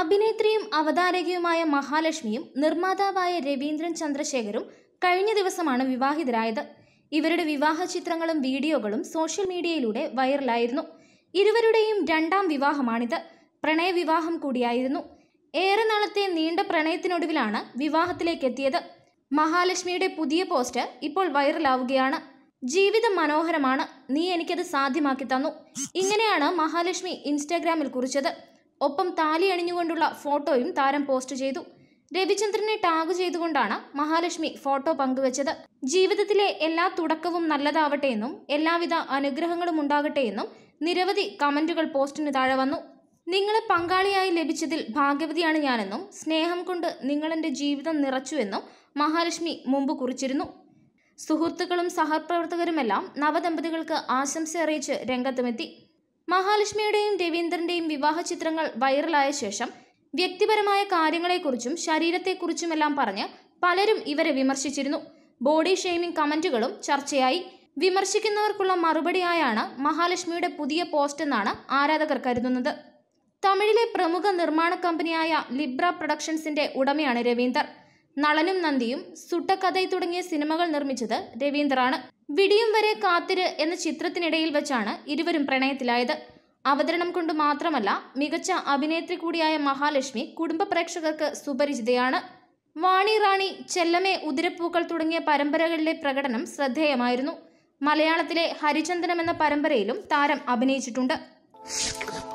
അഭിനേത്രിയും അവതാരകയുമായ മഹാലക്ഷ്മിയും നിർമ്മാതാവായ രവീന്ദ്രൻ ചന്ദ്രശേഖരും കഴിഞ്ഞ ദിവസമാണ് വിവാഹിതരായത് ഇവരുടെ വിവാഹ ചിത്രങ്ങളും വീഡിയോകളും സോഷ്യൽ മീഡിയയിലൂടെ വൈറലായിരുന്നു ഇരുവരുടെയും രണ്ടാം വിവാഹമാണിത് പ്രണയവിവാഹം കൂടിയായിരുന്നു ഏറെ നാളത്തെ നീണ്ട പ്രണയത്തിനൊടുവിലാണ് വിവാഹത്തിലേക്ക് എത്തിയത് മഹാലക്ഷ്മിയുടെ പുതിയ പോസ്റ്റ് ഇപ്പോൾ വൈറലാവുകയാണ് ജീവിതം മനോഹരമാണ് നീ എനിക്കത് സാധ്യമാക്കി തന്നു ഇങ്ങനെയാണ് മഹാലക്ഷ്മി ഇൻസ്റ്റാഗ്രാമിൽ കുറിച്ചത് ഒപ്പം താലി അണിഞ്ഞുകൊണ്ടുള്ള ഫോട്ടോയും താരം പോസ്റ്റ് ചെയ്തു രവിചന്ദ്രനെ ടാഗ് ചെയ്തുകൊണ്ടാണ് മഹാലക്ഷ്മി ഫോട്ടോ പങ്കുവച്ചത് ജീവിതത്തിലെ എല്ലാ തുടക്കവും നല്ലതാവട്ടെ എന്നും എല്ലാവിധ അനുഗ്രഹങ്ങളും ഉണ്ടാകട്ടെ എന്നും നിരവധി കമന്റുകൾ പോസ്റ്റിന് താഴെ വന്നു നിങ്ങളെ പങ്കാളിയായി ലഭിച്ചതിൽ ഭാഗ്യവതിയാണ് ഞാനെന്നും സ്നേഹം കൊണ്ട് നിങ്ങളെന്റെ ജീവിതം നിറച്ചുവെന്നും മഹാലക്ഷ്മി മുമ്പ് കുറിച്ചിരുന്നു സുഹൃത്തുക്കളും സഹപ്രവർത്തകരുമെല്ലാം നവദമ്പതികൾക്ക് ആശംസ അറിയിച്ച് രംഗത്തുമെത്തി മഹാലക്ഷ്മിയുടെയും രവീന്ദ്രന്റെയും വിവാഹ ചിത്രങ്ങൾ വൈറലായ ശേഷം വ്യക്തിപരമായ കാര്യങ്ങളെക്കുറിച്ചും ശരീരത്തെക്കുറിച്ചുമെല്ലാം പറഞ്ഞ് പലരും ഇവരെ വിമർശിച്ചിരുന്നു ബോഡി ഷെയ്മിംഗ് കമന്റുകളും ചർച്ചയായി വിമർശിക്കുന്നവർക്കുള്ള മറുപടിയായാണ് മഹാലക്ഷ്മിയുടെ പുതിയ പോസ്റ്റ് എന്നാണ് ആരാധകർ കരുതുന്നത് തമിഴിലെ പ്രമുഖ നിർമ്മാണ കമ്പനിയായ ലിബ്ര പ്രൊഡക്ഷൻസിന്റെ ഉടമയാണ് രവീന്ദർ നളനും നന്ദിയും സുട്ടക്കഥൈ തുടങ്ങിയ സിനിമകൾ നിർമ്മിച്ചത് രവീന്ദ്രാണ് വിടിയും വരെ കാത്തിര് എന്ന ചിത്രത്തിനിടയിൽ വെച്ചാണ് ഇരുവരും പ്രണയത്തിലായത് അവതരണം കൊണ്ട് മാത്രമല്ല മികച്ച അഭിനേത്രി കൂടിയായ മഹാലക്ഷ്മി കുടുംബ പ്രേക്ഷകർക്ക് സുപരിചിതയാണ് വാണി റാണി ചെല്ലമേ ഉതിരപ്പൂക്കൾ തുടങ്ങിയ പരമ്പരകളിലെ പ്രകടനം ശ്രദ്ധേയമായിരുന്നു മലയാളത്തിലെ ഹരിചന്ദനം എന്ന പരമ്പരയിലും താരം അഭിനയിച്ചിട്ടുണ്ട്